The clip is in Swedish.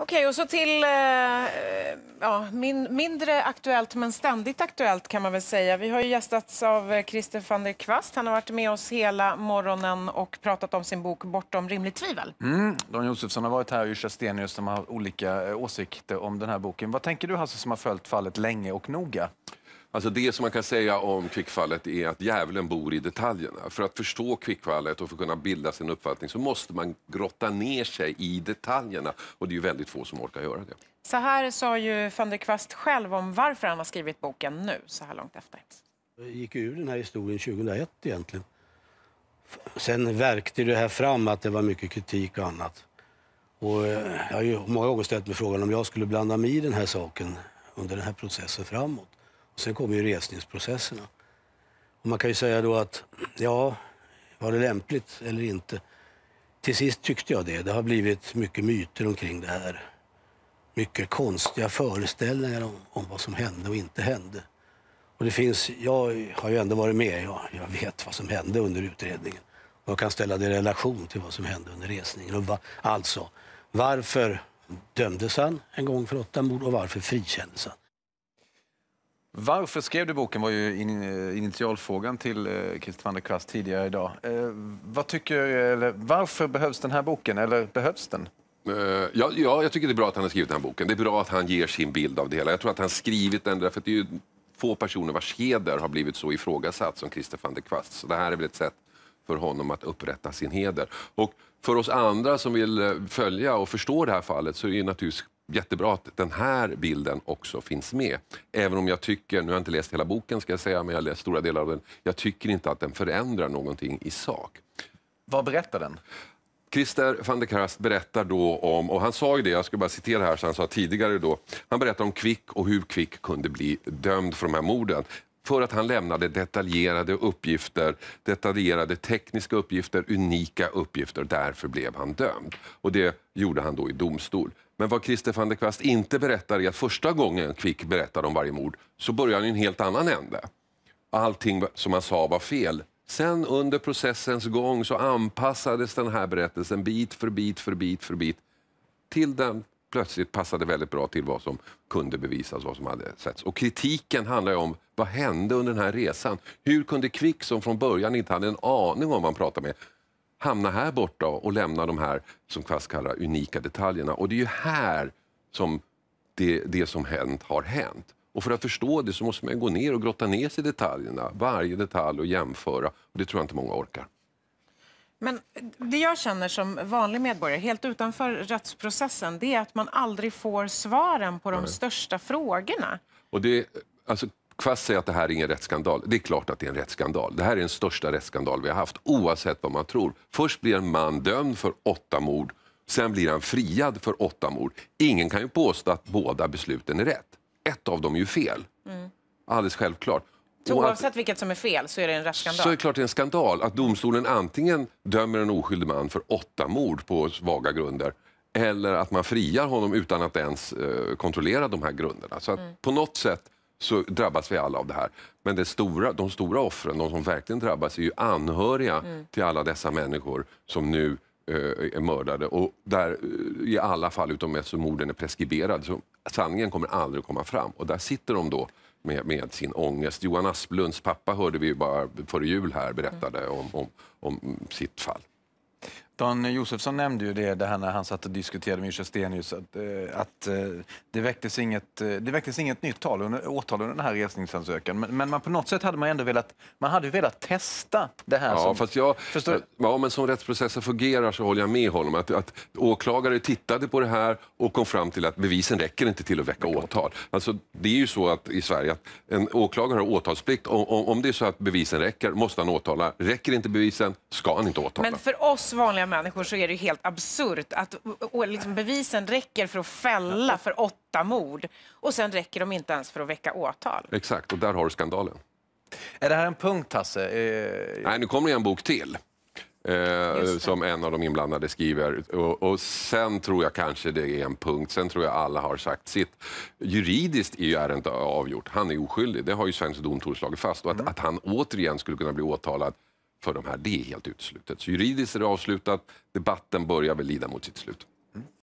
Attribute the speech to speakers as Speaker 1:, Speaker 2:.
Speaker 1: Okej, och så till eh, eh, ja, min, mindre aktuellt men ständigt aktuellt kan man väl säga. Vi har ju gästats av eh, Christer van der Kvast. Han har varit med oss hela morgonen och pratat om sin bok Bortom rimligt tvivel.
Speaker 2: Mm. Dan Josefsson har varit här och Yrsa Stenius som har olika eh, åsikter om den här boken. Vad tänker du Hasse som har följt fallet länge och noga?
Speaker 3: Alltså det som man kan säga om kvickfallet är att djävulen bor i detaljerna. För att förstå kvickfallet och för att kunna bilda sin uppfattning så måste man grotta ner sig i detaljerna. Och det är ju
Speaker 4: väldigt få som orkar göra det.
Speaker 1: Så här sa ju van der Kvast själv om varför han har skrivit boken nu, så här långt efter.
Speaker 4: Jag gick ur den här historien 2001 egentligen. Sen verkte det här fram att det var mycket kritik och annat. Och eh, jag har många gånger ställt mig frågan om jag skulle blanda mig i den här saken under den här processen framåt. Sen kommer ju resningsprocesserna. Och man kan ju säga då att, ja, var det lämpligt eller inte? Till sist tyckte jag det. Det har blivit mycket myter omkring det här. Mycket konstiga föreställningar om, om vad som hände och inte hände. Och det finns, jag har ju ändå varit med, jag, jag vet vad som hände under utredningen. Och jag kan ställa det i relation till vad som hände under resningen. Och va, alltså, varför dömdes han en gång för åtta mord och varför frikändes han?
Speaker 2: Varför skrev du boken var ju eh, initialfrågan till eh, Christer van der Kvast tidigare idag. Eh, vad tycker, eller varför behövs den här boken, eller behövs den?
Speaker 3: Ja, ja, jag tycker det är bra att han har skrivit den här boken. Det är bra att han ger sin bild av det hela. Jag tror att han skrivit den därför att det är få personer vars heder har blivit så ifrågasatt som Christer van der Kvast. Så det här är väl ett sätt för honom att upprätta sin heder. Och för oss andra som vill följa och förstå det här fallet så är naturligtvis jättebra att den här bilden också finns med. Även om jag tycker, nu har jag inte läst hela boken ska jag säga, men jag har läst stora delar av den. Jag tycker inte att den förändrar någonting i sak. Vad berättar den? Christer van der Kast berättar då om, och han sa ju det, jag ska bara citera här så han sa tidigare då. Han berättar om Quick och hur Quick kunde bli dömd för de här morden för att han lämnade detaljerade uppgifter, detaljerade tekniska uppgifter, unika uppgifter. Därför blev han dömd. Och det gjorde han då i domstol. Men vad Christer van der Kvast inte berättar är att första gången Quick berättar om varje mord så börjar han i en helt annan ände. Allting som han sa var fel. Sen under processens gång så anpassades den här berättelsen bit för bit för bit för bit till den plötsligt passade väldigt bra till vad som kunde bevisas, vad som hade setts. Och kritiken handlar om vad hände under den här resan? Hur kunde Quick, som från början inte hade en aning om vad han pratade med, hamna här borta och lämna de här, som Kvast kallar, unika detaljerna. Och det är ju här som det, det som hänt har hänt. Och för att förstå det så måste man gå ner och grotta ner sig i detaljerna, varje detalj och jämföra. Och det tror jag inte många orkar.
Speaker 1: Men det jag känner som vanlig medborgare, helt utanför rättsprocessen, det är att man aldrig får svaren på de Nej. största frågorna.
Speaker 3: Och det, alltså, Kvast säger att det här är ingen rättsskandal. Det är klart att det är en rättsskandal. Det här är den största rättsskandal vi har haft, oavsett vad man tror. Först blir en man dömd för åtta mord, sen blir han friad för åtta mord. Ingen kan ju påstå att båda besluten är rätt. Ett av dem är ju fel. Mm. Alldeles självklart. Så oavsett
Speaker 1: vilket som är fel så är det en rättsskandal? Så är det
Speaker 3: klart det är en skandal att domstolen antingen dömer en oskyldig man för åtta mord på svaga grunder eller att man friar honom utan att ens eh, kontrollera de här grunderna. Så mm. på något sätt så drabbas vi alla av det här. Men det stora, de stora offren, de som verkligen drabbas, är ju anhöriga mm. till alla dessa människor som nu eh, är mördade. Och där, eh, i alla fall utom eftersom morden är preskriberade, så sanningen kommer aldrig att komma fram. Och där sitter de då med, med, sin ångest. Johan Asplunds pappa hörde vi ju bara före jul här berättade om, om, om sitt fall.
Speaker 2: Dan eh, Josefsson nämnde ju det, det här när han satt och diskuterade med Yrsa Stenius, att, eh, att eh, det, väcktes inget, det väcktes inget nytt tal under, åtal under den här resningsansökan. Men, men, man på något sätt hade man ändå velat, man hade velat testa det här. Ja, som, fast jag,
Speaker 3: ja men som rättsprocessen fungerar så håller jag med honom. Att, att åklagare tittade på det här och kom fram till att bevisen räcker inte till att väcka åtal. Alltså, det är ju så att i Sverige att en åklagare har åtalsplikt. Om, om det är så att bevisen räcker måste han åtala. Räcker inte bevisen ska han inte åtala. Men
Speaker 1: för oss vanliga människor så är det helt absurt att liksom bevisen räcker för att fälla för åtta mord och sen räcker de inte ens för att väcka åtal.
Speaker 3: Exakt, och där har du skandalen. Är det här en punkt, Hasse? Eh... Nej, nu kommer det en bok till. Eh, som en av de inblandade skriver. Och, och, sen tror jag kanske det är en punkt, sen tror jag alla har sagt sitt. Juridiskt är ju ärendet avgjort, han är oskyldig, det har ju svensk domstol slagit fast. Och att, mm. att han återigen skulle kunna bli åtalad för de här. Det är helt uteslutet. Så juridiskt är det avslutat. Debatten börjar väl lida mot sitt slut.